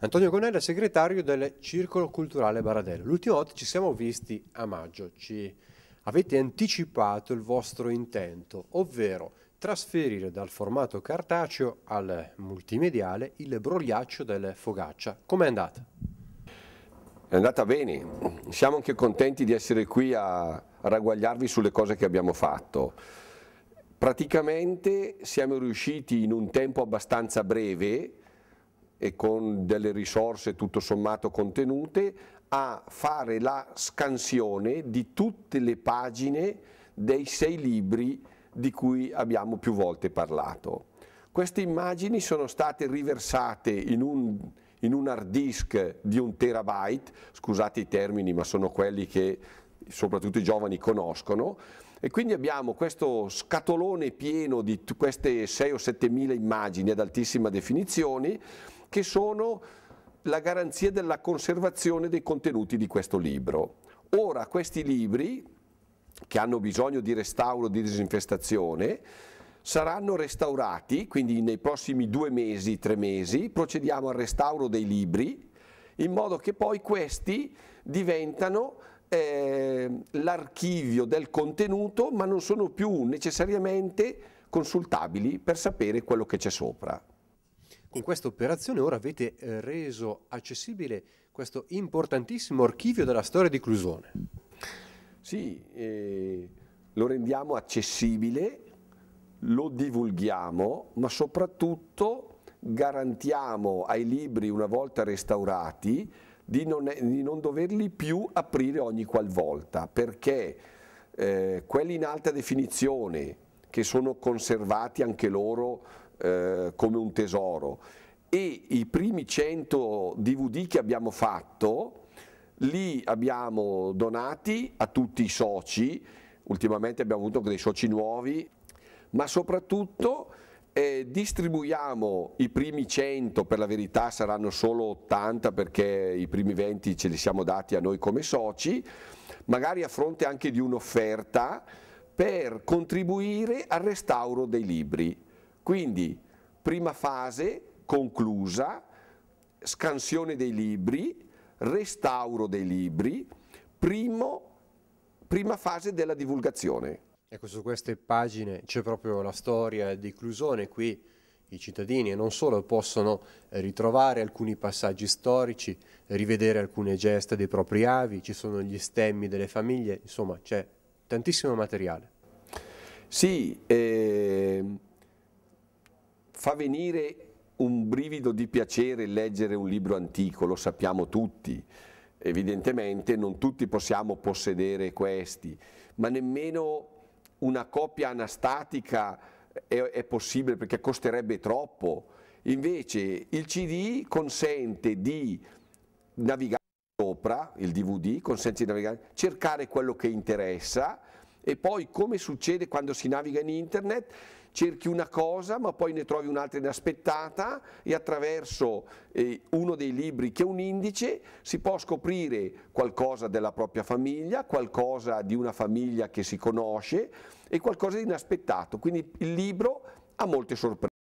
Antonio Gonella, segretario del Circolo Culturale Baradello. L'ultima volta ci siamo visti a maggio, ci avete anticipato il vostro intento, ovvero trasferire dal formato cartaceo al multimediale il brogliaccio del Fogaccia. Com'è andata? È andata bene, siamo anche contenti di essere qui a ragguagliarvi sulle cose che abbiamo fatto. Praticamente siamo riusciti in un tempo abbastanza breve, e con delle risorse tutto sommato contenute a fare la scansione di tutte le pagine dei sei libri di cui abbiamo più volte parlato. Queste immagini sono state riversate in un, in un hard disk di un terabyte, scusate i termini ma sono quelli che soprattutto i giovani conoscono, e quindi abbiamo questo scatolone pieno di queste 6 o 7 mila immagini ad altissima definizione che sono la garanzia della conservazione dei contenuti di questo libro. Ora questi libri, che hanno bisogno di restauro, di disinfestazione, saranno restaurati, quindi nei prossimi due mesi, tre mesi, procediamo al restauro dei libri, in modo che poi questi diventano eh, l'archivio del contenuto, ma non sono più necessariamente consultabili per sapere quello che c'è sopra. Con questa operazione ora avete eh, reso accessibile questo importantissimo archivio della storia di Clusone. Sì, eh, lo rendiamo accessibile, lo divulghiamo, ma soprattutto garantiamo ai libri una volta restaurati di non, di non doverli più aprire ogni qualvolta, perché eh, quelli in alta definizione, che sono conservati anche loro eh, come un tesoro, e i primi 100 DVD che abbiamo fatto, li abbiamo donati a tutti i soci, ultimamente abbiamo avuto dei soci nuovi, ma soprattutto eh, distribuiamo i primi 100, per la verità saranno solo 80 perché i primi 20 ce li siamo dati a noi come soci, magari a fronte anche di un'offerta per contribuire al restauro dei libri. Quindi prima fase conclusa, scansione dei libri, restauro dei libri, primo, prima fase della divulgazione. Ecco, su queste pagine c'è proprio la storia di Clusone, qui i cittadini e non solo possono ritrovare alcuni passaggi storici, rivedere alcune gesta dei propri avi, ci sono gli stemmi delle famiglie, insomma c'è tantissimo materiale. Sì, eh, fa venire un brivido di piacere leggere un libro antico, lo sappiamo tutti, evidentemente non tutti possiamo possedere questi, ma nemmeno una coppia anastatica è, è possibile perché costerebbe troppo. Invece il CD consente di navigare sopra, il DVD consente di navigare, cercare quello che interessa e poi come succede quando si naviga in internet, cerchi una cosa ma poi ne trovi un'altra inaspettata e attraverso eh, uno dei libri che è un indice si può scoprire qualcosa della propria famiglia, qualcosa di una famiglia che si conosce e qualcosa di inaspettato, quindi il libro ha molte sorprese.